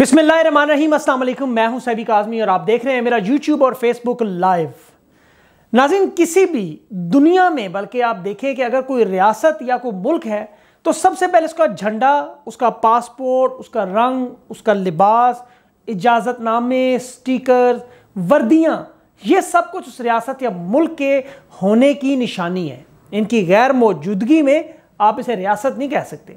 बिस्मिल्लाम मैं हूं सैबिक आज़मी और आप देख रहे हैं मेरा यूट्यूब और फेसबुक लाइव नाजिन किसी भी दुनिया में बल्कि आप देखें कि अगर कोई रियासत या कोई मुल्क है तो सबसे पहले उसका झंडा उसका पासपोर्ट उसका रंग उसका लिबास इजाज़तनामे स्टिकर वर्दियाँ ये सब कुछ उस रियासत या मुल्क के होने की निशानी है इनकी गैर मौजूदगी में आप इसे रियासत नहीं कह सकते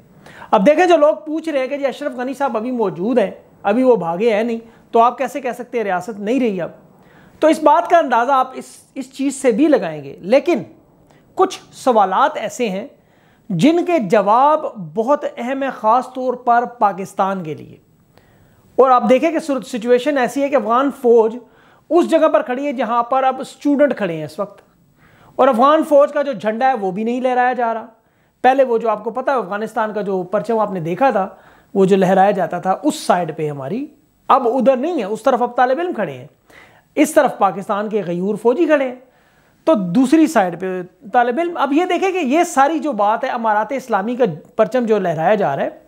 अब देखें जो लोग पूछ रहे हैं कि जी अशरफ गनी साहब अभी मौजूद हैं अभी वो भागे हैं नहीं तो आप कैसे कह सकते हैं रियासत नहीं रही अब तो इस बात का अंदाज़ा आप इस इस चीज़ से भी लगाएंगे लेकिन कुछ सवालात ऐसे हैं जिनके जवाब बहुत अहम है ख़ास तौर पर पाकिस्तान के लिए और आप देखें कि सिचुएशन ऐसी है कि अफ़गान फ़ौज उस जगह पर खड़ी है जहाँ पर अब स्टूडेंट खड़े हैं इस वक्त और अफ़गान फ़ौज का जो झंडा है वो भी नहीं लहराया जा रहा पहले वो जो आपको पता है अफ़गानिस्तान का जो परचम आपने देखा था वो जो लहराया जाता था उस साइड पे हमारी अब उधर नहीं है उस तरफ अब तालब इम खड़े हैं इस तरफ पाकिस्तान के गयूर फौजी खड़े हैं तो दूसरी साइड पे तालब इम अब ये देखें कि ये सारी जो बात है अमारात इस्लामी का परचम जो लहराया जा रहा है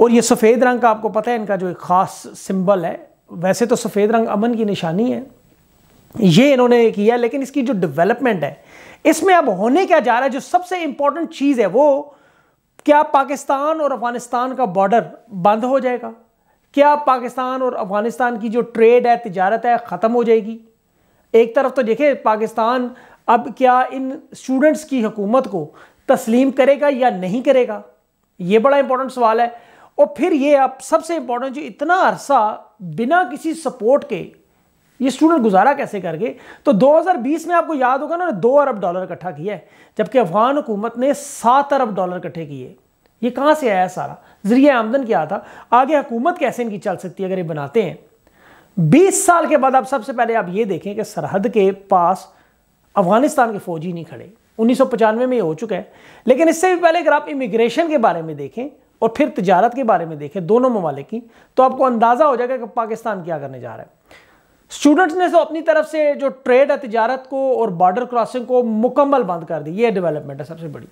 और ये सफ़ेद रंग का आपको पता है इनका जो एक ख़ास सिंबल है वैसे तो सफ़ेद रंग अमन की निशानी है ये इन्होंने किया लेकिन इसकी जो डेवलपमेंट है इसमें अब होने क्या जा रहा है जो सबसे इंपॉर्टेंट चीज़ है वो क्या पाकिस्तान और अफगानिस्तान का बॉर्डर बंद हो जाएगा क्या पाकिस्तान और अफगानिस्तान की जो ट्रेड है तजारत है ख़त्म हो जाएगी एक तरफ तो देखे पाकिस्तान अब क्या इन स्टूडेंट्स की हुकूमत को तस्लीम करेगा या नहीं करेगा ये बड़ा इंपॉर्टेंट सवाल है और फिर ये आप सबसे इम्पोर्टेंट जो इतना अरसा बिना किसी सपोर्ट के ये स्टूडेंट गुजारा कैसे कर गए तो 2020 में आपको याद होगा उन्होंने दो अरब डॉलर इकट्ठा किया है जबकि अफगान हुकूमत ने सात अरब डॉलर इकट्ठे किए ये कहाँ से आया सारा जरिए आमदन क्या था आगे हुकूमत कैसे इनकी चल सकती है अगर ये बनाते हैं 20 साल के बाद आप सबसे पहले आप ये देखें कि सरहद के पास अफगानिस्तान के फौजी नहीं खड़े उन्नीस में ये हो चुका है लेकिन इससे भी पहले अगर आप इमिग्रेशन के बारे में देखें और फिर तजारत के बारे में देखें दोनों ममालिक की तो आपको अंदाज़ा हो जाएगा कि पाकिस्तान क्या करने जा रहा है स्टूडेंट्स ने तो अपनी तरफ से जो ट्रेड है तजारत को और बॉर्डर क्रॉसिंग को मुकम्मल बंद कर दी ये डेवलपमेंट है सबसे बड़ी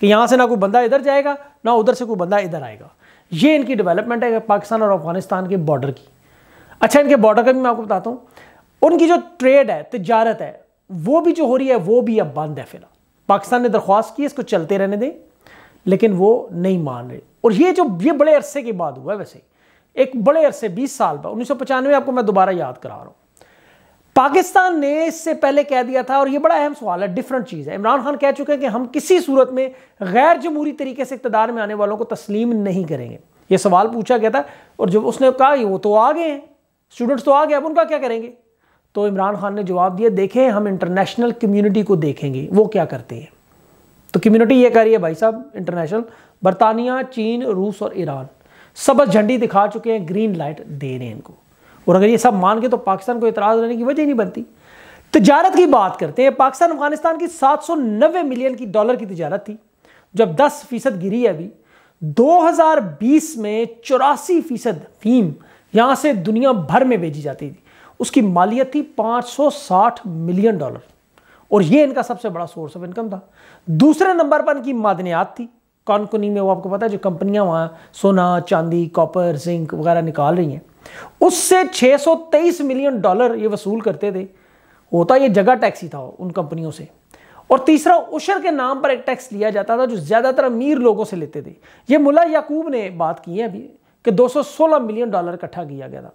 कि यहाँ से ना कोई बंदा इधर जाएगा ना उधर से कोई बंदा इधर आएगा ये इनकी डेवलपमेंट है पाकिस्तान और अफगानिस्तान के बॉर्डर की अच्छा इनके बॉर्डर का भी मैं आपको बताता हूँ उनकी जो ट्रेड है तजारत है वो भी जो हो रही है वो भी अब बंद है फिलहाल पाकिस्तान ने दरख्वास्त की इसको चलते रहने दें लेकिन वो नहीं मान रहे और ये जो ये बड़े अरसे के बाद हुआ है वैसे ही एक बड़े अरसे 20 साल बाद उन्नीस आपको मैं दोबारा याद करा रहा हूं पाकिस्तान ने इससे पहले कह दिया था और यह बड़ा अहम सवाल है डिफरेंट चीज़ है इमरान खान कह चुके हैं कि हम किसी सूरत में गैर जमहूरी तरीके से इकतदार में आने वालों को तस्लीम नहीं करेंगे यह सवाल पूछा गया था और जब उसने कहा वो तो आ गए हैं स्टूडेंट्स तो आ गए अब उनका क्या करेंगे तो इमरान खान ने जवाब दिया देखें हम इंटरनेशनल कम्युनिटी को देखेंगे वो क्या करते हैं तो कम्युनिटी ये कह रही है भाई साहब इंटरनेशनल बरतानिया चीन रूस और ईरान सब बस झंडी दिखा चुके हैं ग्रीन लाइट दे रहे हैं इनको और अगर ये सब मान के तो पाकिस्तान को इतराज़ रहने की वजह नहीं बनती तजारत की बात करते हैं पाकिस्तान अफगानिस्तान की नब्बे मिलियन की डॉलर की तजारत थी जब दस फीसद गिरी अभी 2020 में चौरासी फीसद फीम यहां से दुनिया भर में भेजी जाती थी उसकी मालियत थी 560 मिलियन डॉलर और ये इनका सबसे बड़ा सोर्स ऑफ इनकम था दूसरे नंबर पर इनकी मादनियात थी कॉनकुनी में वो आपको पता है जो कंपनियां वहां सोना चांदी कॉपर जिंक वगैरह निकाल रही हैं उससे 623 मिलियन डॉलर ये वसूल करते थे होता ये जगह टैक्स ही था उन कंपनियों से और तीसरा उशर के नाम पर एक टैक्स लिया जाता था जो ज़्यादातर अमीर लोगों से लेते थे ये मुला याकूब ने बात की है अभी कि 216 मिलियन डॉलर इकट्ठा किया गया था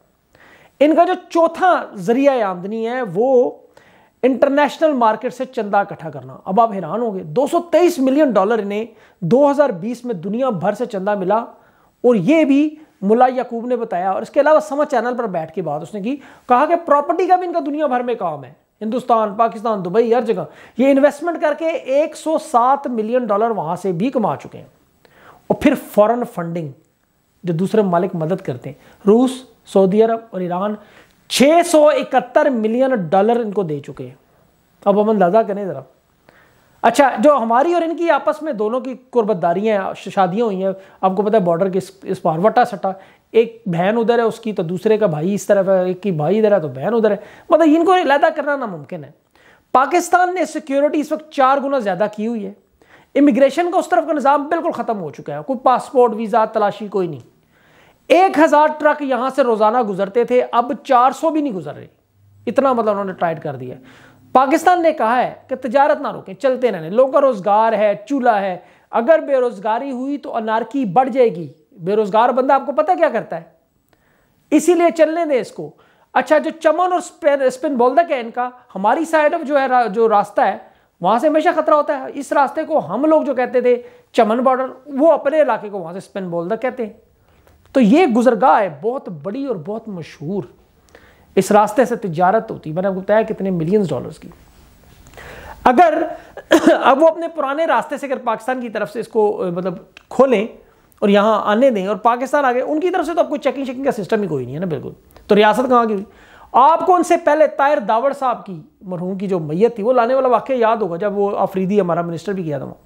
इनका जो चौथा जरिया आमदनी है वो इंटरनेशनल मार्केट से चंदा इकट्ठा करना अब आप हैरान होंगे 223 मिलियन डॉलर इन्हें 2020 में दुनिया भर से चंदा मिला और ये भी मुला याकूब ने बताया और इसके अलावा समा चैनल पर बैठ के बात उसने की कहा कि प्रॉपर्टी का भी इनका दुनिया भर में काम है हिंदुस्तान पाकिस्तान दुबई हर जगह ये इन्वेस्टमेंट करके 107 मिलियन डॉलर वहां से भी कमा चुके हैं और फिर फॉरेन फंडिंग जो दूसरे मालिक मदद करते हैं रूस सऊदी अरब और ईरान 671 मिलियन डॉलर इनको दे चुके हैं अब हम अंदाजा करें ज़रा अच्छा जो हमारी और इनकी आपस में दोनों की कुर्बतदारियाँ शादियाँ हुई हैं आपको पता है बॉर्डर के इस पार वटा सटा एक बहन उधर है उसकी तो दूसरे का भाई इस तरफ है एक की भाई इधर है तो बहन उधर है मतलब इनको अलहदा करना नामुमकिन है पाकिस्तान ने सिक्योरिटी इस वक्त चार गुना ज़्यादा की हुई है इमिग्रेशन का उस तरफ का निज़ाम बिल्कुल ख़त्म हो चुका है कोई पासपोर्ट वीज़ा तलाशी कोई नहीं एक हजार ट्रक यहां से रोजाना गुजरते थे अब 400 भी नहीं गुजर रहे इतना मतलब उन्होंने टाइट कर दिया पाकिस्तान ने कहा है कि तजारत ना रोकें चलते रहने लोगों का रोजगार है चूल्हा है अगर बेरोजगारी हुई तो अनारकी बढ़ जाएगी बेरोजगार बंदा आपको पता क्या करता है इसीलिए चलने दें इसको अच्छा जो चमन और स्पिन स्पिन बॉलदक है इनका हमारी साइड ऑफ जो है रा, जो रास्ता है वहां से हमेशा खतरा होता है इस रास्ते को हम लोग जो कहते थे चमन बॉर्डर वो अपने इलाके को वहां से स्पिन बोलदक कहते हैं तो ये गुजरगाह है बहुत बड़ी और बहुत मशहूर इस रास्ते से तजारत होती मैंने आपको बताया कितने मिलियंस डॉलर्स की अगर अब वो अपने पुराने रास्ते से अगर पाकिस्तान की तरफ से इसको मतलब खोलें और यहाँ आने दें और पाकिस्तान आ गए उनकी तरफ से तो आपको चेकिंग शेकिंग का सिस्टम ही कोई नहीं है ना बिल्कुल तो रियासत कहाँ की हुई आपको उनसे पहले तायर दावड़ साहब की मरहूम की जो मैयत थी वो लाने वाला वाक्य याद होगा जब वो अफरीदी हमारा मिनिस्टर भी किया था वहाँ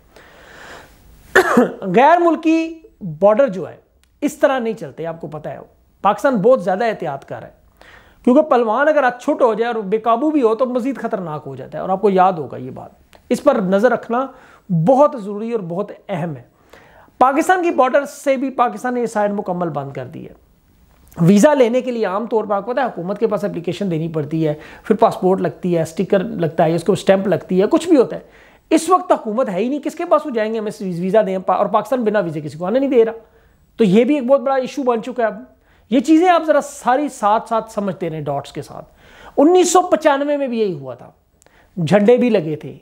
गैर मुल्की बॉर्डर जो है इस तरह नहीं चलते आपको पता है पाकिस्तान बहुत ज़्यादा एहतियात कर रहा है क्योंकि पलवान अगर अछुट हो जाए और बेकाबू भी हो तो मज़ीद ख़तरनाक हो जाता है और आपको याद होगा ये बात इस पर नज़र रखना बहुत ज़रूरी और बहुत अहम है पाकिस्तान की बॉर्डर से भी पाकिस्तान ने यह साइड मुकम्मल बंद कर दी है वीज़ा लेने के लिए आमतौर पर आपको पता है हुकूमत के पास एप्लीकेशन देनी पड़ती है फिर पासपोर्ट लगती है स्टिकर लगता है उसको स्टैंप लगती है कुछ भी होता है इस वक्त तो हुकूमत है ही नहीं किसके पास वो जाएंगे हमें वीज़ा दें और पाकिस्तान बिना वीज़े किसी को आने नहीं दे रहा तो ये भी एक बहुत बड़ा इशू बन चुका है अब ये चीज़ें आप ज़रा सारी साथ साथ समझते रहे डॉट्स के साथ उन्नीस में भी यही हुआ था झंडे भी लगे थे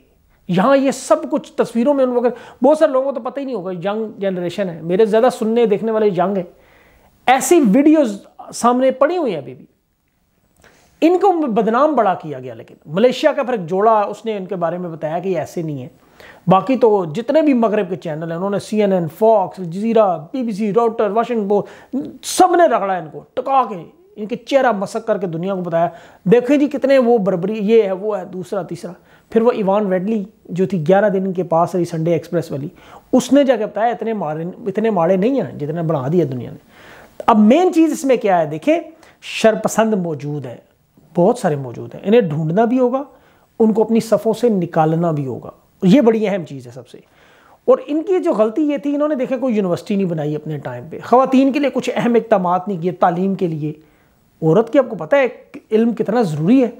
यहाँ ये सब कुछ तस्वीरों में उन वक्त बहुत सारे लोगों को तो पता ही नहीं होगा यंग जनरेशन है मेरे ज़्यादा सुनने देखने वाले यंग है ऐसी वीडियोस सामने पड़ी हुई है अभी भी इनको बदनाम बड़ा किया गया लेकिन मलेशिया का फिर एक जोड़ा उसने इनके बारे में बताया कि ऐसे नहीं है बाकी तो जितने भी मगरब के चैनल हैं उन्होंने C N N Fox Jazeera B B C Reuters Washington Post सब ने रगड़ा इनको टका के इनके चेहरा मसक करके दुनिया को बताया देखें जी कितने वो बरबरी ये है वो है दूसरा तीसरा फिर वो इवान वेडली जो थी ग्यारह दिन के पास रही संडे एक्सप्रेस वाली उसने जाके बताया इतने मारे इतने माड़े नहीं हैं जितने बना दिया दुनिया ने अब मेन चीज़ इसमें क्या है देखें शरपसंद मौजूद है बहुत सारे मौजूद हैं इन्हें ढूंढना भी होगा उनको अपनी सफ़ों से निकालना भी होगा ये बड़ी अहम चीज़ है सबसे और इनकी जो गलती ये थी इन्होंने देखा कोई यूनिवर्सिटी नहीं बनाई अपने टाइम पे ख़वातीन के लिए कुछ अहम इकदाम नहीं किए तालीम के लिए औरत की आपको पता है इल्म कितना ज़रूरी है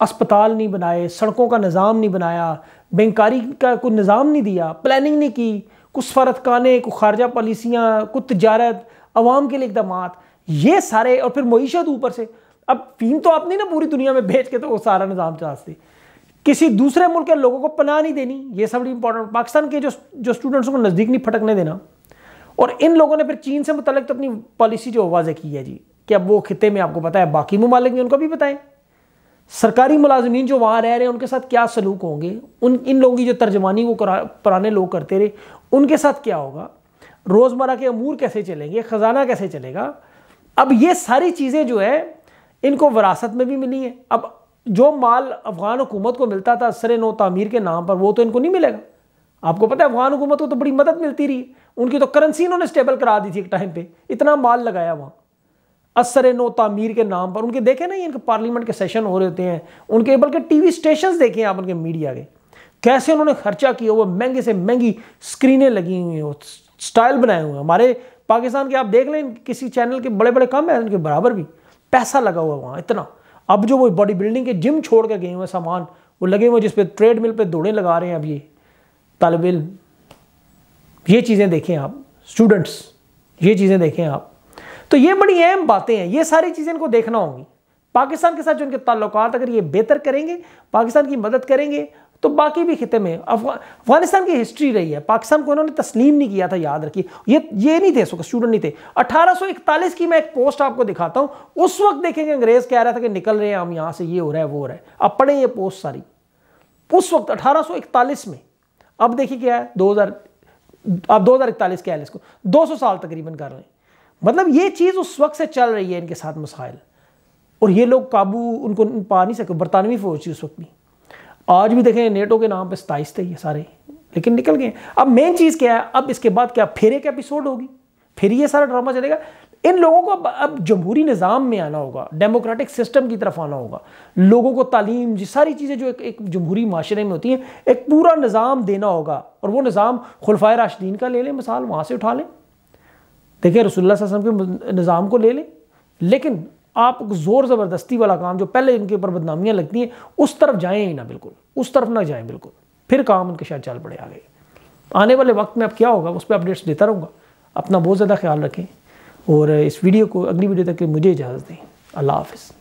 अस्पताल नहीं बनाए सड़कों का निज़ाम नहीं बनाया बैंकारी का कोई निज़ाम नहीं दिया प्लानिंग नहीं की कुछ सफारतखाने कुछ खारजा पॉलिसियाँ कुछ तजारत आवाम के लिए इकदाम ये सारे और फिर मीशत ऊपर से अब फीम तो आप नहीं ना पूरी दुनिया में भेज के तो वो सारा निज़ाम चलाते किसी दूसरे मुल्क के लोगों को पनाह नहीं देनी ये सब इंपॉर्टेंट पाकिस्तान के जो जो स्टूडेंट्स को नज़दीक नहीं फटकने देना और इन लोगों ने फिर चीन से मुतलक तो अपनी पॉलिसी जो वाजह की है जी कि अब वो खत्े में आपको पता है बाकी ममालिक में उनको भी बताएं सरकारी मुलाजमी जो वहाँ रह रहे हैं उनके साथ क्या सलूक होंगे उन इन लोगों की जो तर्जमानी वो पुराने लोग करते रहे उनके साथ क्या होगा रोज़मर्रा के अमूर कैसे चलेंगे ख़जाना कैसे चलेगा अब ये सारी चीज़ें जो है इनको वरासत में भी मिली है अब जो माल अफगान हुकूमत को मिलता था सर नो तमीर के नाम पर वो तो इनको नहीं मिलेगा आपको पता है अफगान हुकूमत को तो बड़ी मदद मिलती रही उनकी तो करेंसी इन्होंने स्टेबल करा दी थी एक टाइम पे इतना माल लगाया वहाँ असर नो तमीर के नाम पर उनके देखे ना इनके पार्लियामेंट के सेशन हो रहे होते हैं उनके बल्कि टीवी स्टेशन देखे आप उनके मीडिया के कैसे उन्होंने खर्चा किया हुआ महंगे से महंगी स्क्रीनें लगी हुई हैं स्टाइल बनाए हुए हैं हमारे पाकिस्तान के आप देख लें किसी चैनल के बड़े बड़े कम है उनके बराबर भी पैसा लगा हुआ है वहाँ इतना अब जो वो बॉडी बिल्डिंग के जिम छोड़ कर गए हुए सामान वो लगे हुए जिस पे पर दौड़े लगा रहे हैं अब ये तालब इल ये चीज़ें देखें आप स्टूडेंट्स ये चीज़ें देखें आप तो ये बड़ी अहम बातें हैं ये सारी चीज़ें इनको देखना होंगी पाकिस्तान के साथ जो इनके ताल्लुक अगर ये बेहतर करेंगे पाकिस्तान की मदद करेंगे तो बाकी भी खिते में अफगानिस्तान की हिस्ट्री रही है पाकिस्तान को उन्होंने तस्लीम नहीं किया था याद रखिए ये ये नहीं थे स्टूडेंट नहीं थे 1841 की मैं एक पोस्ट आपको दिखाता हूँ उस वक्त देखेंगे अंग्रेज कह रहा था कि निकल रहे हैं हम यहाँ से ये हो रहा है वो हो रहा है अब पढ़े ये पोस्ट सारी उस वक्त अठारह में अब देखिए क्या है दो अब इकतालीस क्या है इसको सौ साल तकरीबन कर हैं मतलब ये चीज़ उस वक्त से चल रही है इनके साथ मसाइल और ये लोग काबू उनको पा नहीं सके बरतानवी फौज थी उस वक्त भी आज भी देखें नेटो के नाम पर सताइस थे ये सारे लेकिन निकल गए अब मेन चीज़ क्या है अब इसके बाद क्या फिर एक एपिसोड होगी फिर ये सारा ड्रामा चलेगा इन लोगों को अब अब जमहूरी निज़ाम में आना होगा डेमोक्रेटिक सिस्टम की तरफ आना होगा लोगों को तालीम जी सारी चीज़ें जो एक, एक जमहूरी माशरे में होती हैं एक पूरा निज़ाम देना होगा और वो निज़ाम खुलफा राशदीन का ले लें मिसाल वहाँ से उठा लें देखिए रसुल्ला के निज़ाम को ले लें लेकिन आप ज़ोर ज़बरदस्ती वाला काम जो पहले इनके ऊपर बदनामियाँ लगती हैं उस तरफ जाएँ ही ना बिल्कुल उस तरफ ना जाए बिल्कुल फिर काम उनके शायद चल पड़े आगे आने वाले वक्त में अब क्या होगा उस पर अपडेट्स देता रहूँगा अपना बहुत ज़्यादा ख्याल रखें और इस वीडियो को अगली वीडियो तक के मुझे इजाज़त दें अल्लाह हाफिज़